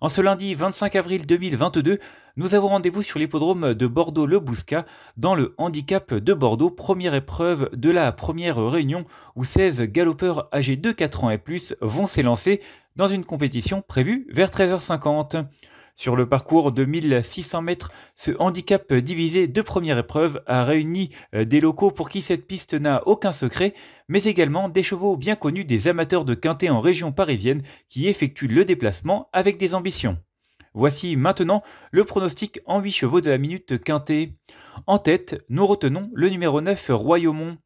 En ce lundi 25 avril 2022, nous avons rendez-vous sur l'hippodrome de Bordeaux-Le Bouscat dans le handicap de Bordeaux, première épreuve de la première réunion où 16 galopeurs âgés de 4 ans et plus vont s'élancer dans une compétition prévue vers 13h50. Sur le parcours de 1600 mètres, ce handicap divisé de première épreuve a réuni euh, des locaux pour qui cette piste n'a aucun secret, mais également des chevaux bien connus des amateurs de quintet en région parisienne qui effectuent le déplacement avec des ambitions. Voici maintenant le pronostic en 8 chevaux de la minute quintet. En tête, nous retenons le numéro 9 Royaumont,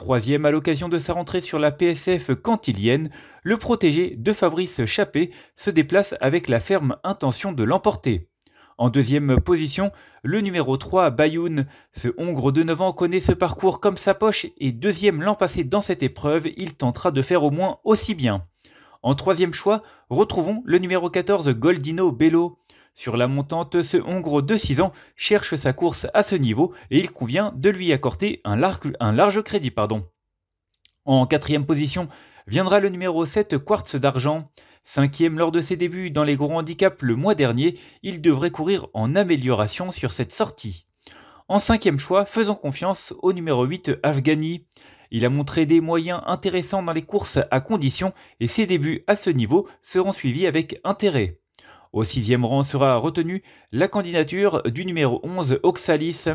Troisième à l'occasion de sa rentrée sur la PSF cantilienne, le protégé de Fabrice Chappé se déplace avec la ferme intention de l'emporter. En deuxième position, le numéro 3, Bayoun. Ce Hongre de 9 ans connaît ce parcours comme sa poche et deuxième l'an passé dans cette épreuve, il tentera de faire au moins aussi bien. En troisième choix, retrouvons le numéro 14, Goldino Bello. Sur la montante, ce Hongro de 6 ans cherche sa course à ce niveau et il convient de lui accorder un large, crédit. Pardon. En quatrième position viendra le numéro 7 Quartz d'Argent. Cinquième lors de ses débuts dans les gros handicaps le mois dernier, il devrait courir en amélioration sur cette sortie. En cinquième choix, faisons confiance au numéro 8 Afghani. Il a montré des moyens intéressants dans les courses à condition et ses débuts à ce niveau seront suivis avec intérêt. Au sixième rang sera retenue la candidature du numéro 11 Oxalis.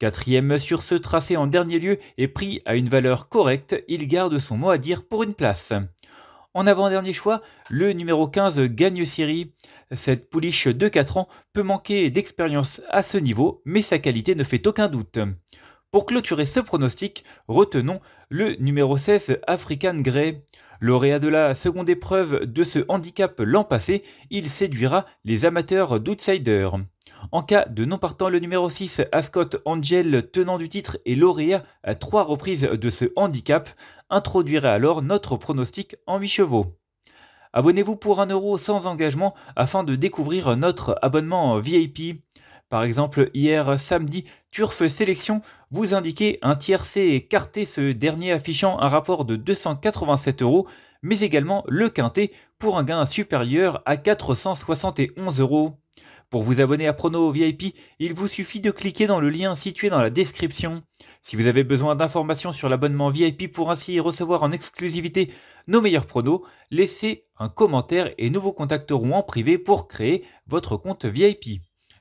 Quatrième sur ce tracé en dernier lieu et pris à une valeur correcte, il garde son mot à dire pour une place. En avant-dernier choix, le numéro 15 gagne Siri. Cette pouliche de 4 ans peut manquer d'expérience à ce niveau, mais sa qualité ne fait aucun doute. Pour clôturer ce pronostic, retenons le numéro 16 African Grey. Lauréat de la seconde épreuve de ce handicap l'an passé, il séduira les amateurs d'outsiders. En cas de non partant, le numéro 6, Ascot Angel, tenant du titre et lauréat à trois reprises de ce handicap, introduira alors notre pronostic en 8 chevaux. Abonnez-vous pour 1€ sans engagement afin de découvrir notre abonnement VIP. Par exemple, hier samedi, Turf Sélection vous indiquait un tiercé écarté, ce dernier affichant un rapport de 287 euros, mais également le quinté pour un gain supérieur à 471 euros. Pour vous abonner à Prono VIP, il vous suffit de cliquer dans le lien situé dans la description. Si vous avez besoin d'informations sur l'abonnement VIP pour ainsi recevoir en exclusivité nos meilleurs pronos, laissez un commentaire et nous vous contacterons en privé pour créer votre compte VIP.